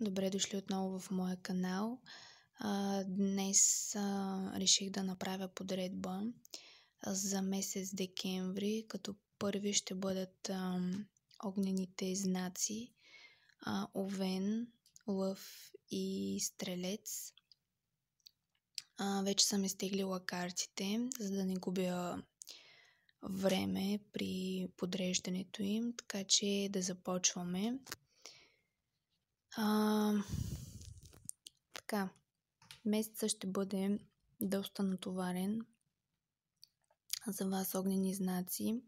Добре дошли отново в моя канал. днес реших да направя подредба за месец декември, като първи ще бъдат огнените знаци Овен, Лъв и Стрелец. вече съм изтеглила картите, за да не губя време при подреждането им, така че да започваме. А, така, месеца ще бъде доста натоварен за вас огнени знаци.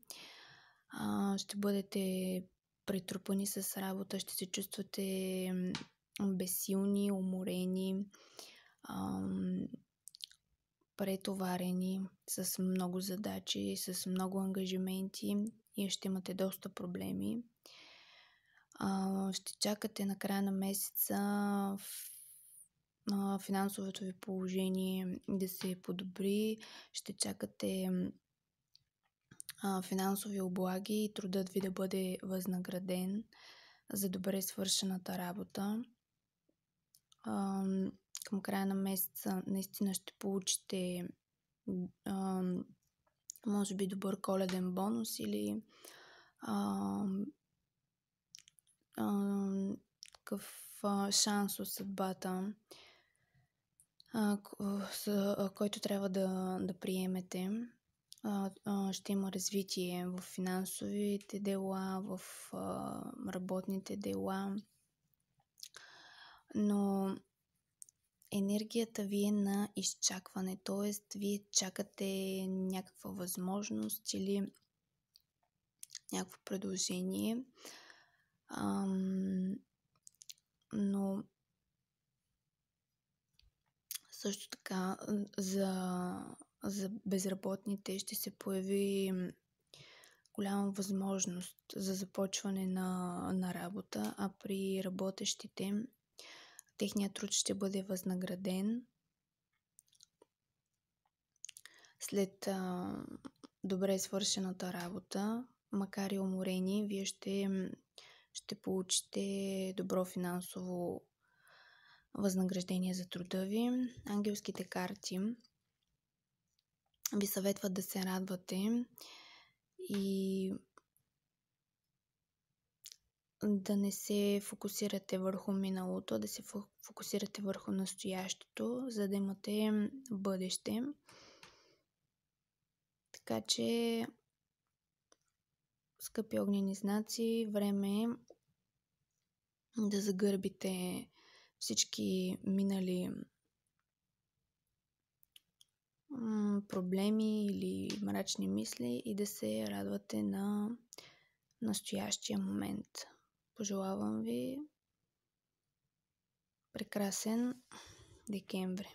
А, ще бъдете претрупани с работа, ще се чувствате безсилни, уморени, ам, претоварени с много задачи, с много ангажименти и ще имате доста проблеми. А, ще чакате на края на месеца а, финансовото ви положение да се подобри, ще чакате а, финансови облаги и трудът ви да бъде възнаграден за добре свършената работа. А, към края на месеца наистина ще получите а, може би добър коледен бонус или а, такъв шанс от съдбата, който трябва да, да приемете. Ще има развитие в финансовите дела, в работните дела, но енергията ви е на изчакване, т.е. вие чакате някаква възможност или някакво предложение Ам, но също така за, за безработните ще се появи голяма възможност за започване на, на работа, а при работещите техният труд ще бъде възнаграден след а, добре свършената работа, макар и уморени, вие ще ще получите добро финансово възнаграждение за труда ви. Ангелските карти ви съветват да се радвате и да не се фокусирате върху миналото, да се фокусирате върху настоящето, за да имате бъдеще. Така че Скъпи огнени знаци, време е да загърбите всички минали проблеми или мрачни мисли и да се радвате на настоящия момент. Пожелавам ви прекрасен декември.